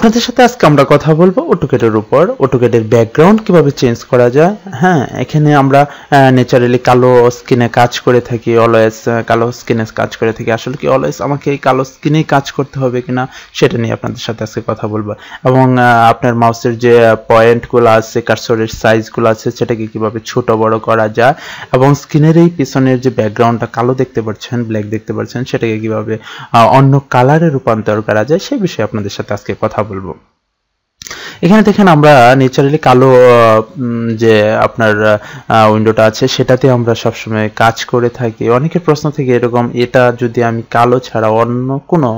আপনাদের সাথে আজকে আমরা কথা বলবো অটোকেটের উপর অটোকেটের ব্যাকগ্রাউন্ড কিভাবে চেঞ্জ করা যায় হ্যাঁ এখানে আমরা ন্যাচারালি কালো স্কিনে কাজ করে থাকি অলওয়েজ কালো স্কিনে কাজ করে থাকি আসলে কি অলওয়েজ আমাকে এই কালো স্কিনে কাজ করতে হবে কিনা সেটা নিয়ে আপনাদের সাথে আজকে কথা বলবো এবং আপনার মাউসের যে পয়েন্টগুলো আছে কার্সরের সাইজগুলো আছে সেটাকে কিভাবে ছোট বড় করা যায় এবং স্কিনের এই পিছনের যে ব্যাকগ্রাউন্ডটা কালো দেখতে পাচ্ছেন ব্ল্যাক দেখতে পাচ্ছেন সেটাকে কিভাবে অন্য কালারে রূপান্তর করা যায় সে বিষয়ে আপনাদের সাথে আজকে কথা বলবো এখানে দেখেন আমরা নেচারালি কালো যে আপনার উইন্ডোটা আছে সেটাতে আমরা সবসময় কাজ করে থাকি অনেকের প্রশ্ন থেকে এরকম এটা যদি আমি কালো ছাড়া অন্য কোনো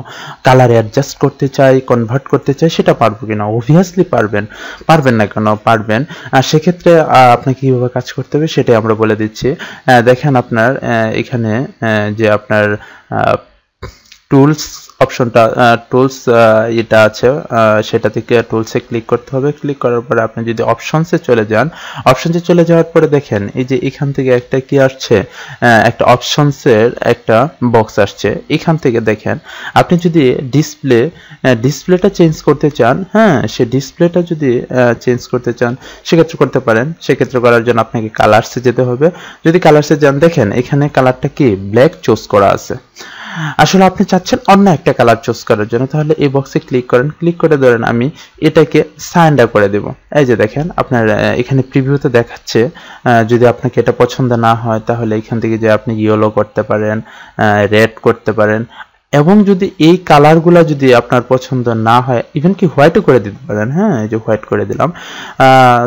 কালার অ্যাডজাস্ট করতে চাই কনভার্ট করতে চাই সেটা পারবো কিনা অবভিয়াসলি পারবেন পারবেন না কেন পারবেন আর সেক্ষেত্রে আপনাকে কীভাবে কাজ করতে হবে সেটাই আমরা বলে দিচ্ছি দেখেন আপনার এখানে যে আপনার টুলস অপশনটা টুলস এটা আছে সেটা থেকে টুলসে ক্লিক করতে হবে ক্লিক করার পরে আপনি যদি অপশনসে চলে যান অপশনসে চলে যাওয়ার পরে দেখেন এই যে এখান থেকে একটা কি আসছে একটা অপশনসের একটা বক্স আসছে এখান থেকে দেখেন আপনি যদি ডিসপ্লে ডিসপ্লেটা চেঞ্জ করতে চান হ্যাঁ সে ডিসপ্লেটা যদি চেঞ্জ করতে চান সেক্ষেত্রে করতে পারেন সেক্ষেত্রে করার জন্য আপনাকে কালার্সে যেতে হবে যদি কালার্সে যান দেখেন এখানে কালারটা কি ব্ল্যাক চুজ করা আছে আসলে আপনি চাচ্ছেন অন্য একটা কালার চুজ করার জন্য তাহলে এই বক্সে ক্লিক করেন ক্লিক করে ধরেন আমি এটাকে সাইনডা করে দেব এই যে দেখেন আপনার এখানে প্রিভিউতে দেখাচ্ছে যদি আপনাকে এটা পছন্দ না হয় তাহলে এখান থেকে যে আপনি ইয়েলো করতে পারেন রেড করতে পারেন এবং যদি এই কালারগুলো যদি আপনার পছন্দ না হয় ইভেন কি হোয়াইটও করে দিতে পারেন হ্যাঁ এই যে হোয়াইট করে দিলাম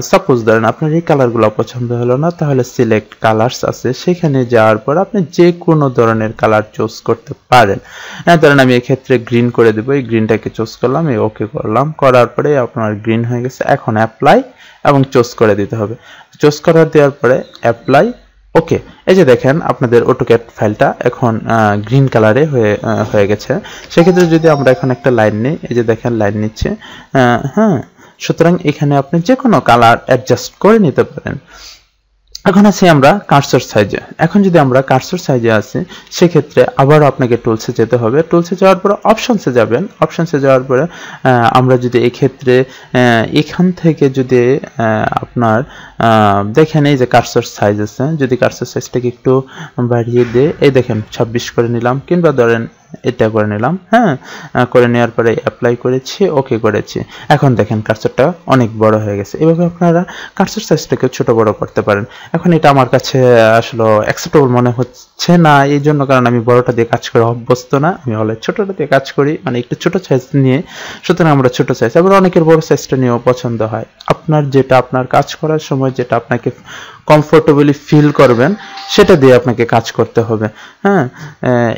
সাপোজ ধরেন আপনার এই কালারগুলো পছন্দ হলো না তাহলে সিলেক্ট কালার্স আছে সেখানে যাওয়ার পর আপনি যে কোনো ধরনের কালার চুজ করতে পারেন হ্যাঁ ধরেন আমি এক্ষেত্রে গ্রিন করে দেবো এই গ্রিনটাকে চুজ করলাম এই ওকে করলাম করার পরে আপনার গ্রিন হয়ে গেছে এখন অ্যাপ্লাই এবং চুজ করে দিতে হবে চুজ করার দেওয়ার পরে অ্যাপ্লাই ওকে এই যে দেখেন আপনাদের অটোক্যাট ফাইলটা এখন গ্রিন কালারে হয়ে হয়ে গেছে সেক্ষেত্রে যদি আমরা এখন একটা লাইন নিই এই যে দেখেন লাইন নিচ্ছে হ্যাঁ সুতরাং এখানে আপনি যে কোনো কালার অ্যাডজাস্ট করে নিতে পারেন এখন আছি আমরা কার্সর সাইজে এখন যদি আমরা কার্সর সাইজে আসি সেক্ষেত্রে আবারও আপনাকে টুলসে যেতে হবে টুলসে যাওয়ার পরে অপশনসে যাবেন অপশনসে যাওয়ার পরে আমরা যদি এক্ষেত্রে এখান থেকে যদি আপনার দেখেন এই যে কার্সর সাইজ আছে যদি কার্সর সাইজটাকে একটু বাড়িয়ে দিয়ে এই দেখেন ছাব্বিশ করে নিলাম কিংবা ধরেন এটা করে নিলাম হ্যাঁ করে নেওয়ার পরে অ্যাপ্লাই করেছি ওকে করেছি এখন দেখেন কার্সারটা অনেক বড় হয়ে গেছে এভাবে আপনারা কার্সার সাইজটাকে ছোট বড় করতে পারেন এখন এটা আমার কাছে আসলে অ্যাকসেপ্টেবল মনে হচ্ছে না এই জন্য কারণ আমি বড়টা দিয়ে কাজ করে অভ্যস্ত না আমি হলে ছোটটা দিয়ে কাজ করি মানে একটু ছোট সাইজ নিয়ে সুতরাং আমরা ছোট সাইজ আবার অনেকের বড় সাইজটা নিয়েও পছন্দ হয় আপনার যেটা আপনার কাজ করার সময় যেটা আপনাকে কমফোর্টেবলি ফিল করবেন সেটা দিয়ে আপনাকে কাজ করতে হবে হ্যাঁ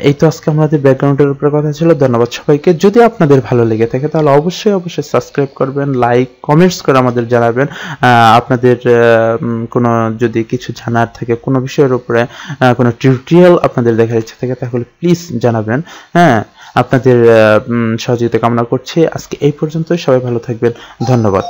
এই তো আজকে আমাদের অ্যাকাউন্টের উপরে কথা ছিল ধন্যবাদ সবাইকে যদি আপনাদের ভালো লেগে থাকে তাহলে অবশ্যই অবশ্যই সাবস্ক্রাইব করবেন লাইক কমেন্টস করে আমাদের জানাবেন আপনাদের কোনো যদি কিছু জানার থাকে কোনো বিষয়ের উপরে কোনো টিউটোরিয়াল আপনাদের দেখার ইচ্ছা থাকে তাহলে প্লিজ জানাবেন হ্যাঁ আপনাদের সহযোগিতা কামনা করছি আজকে এই পর্যন্তই সবাই ভালো থাকবেন ধন্যবাদ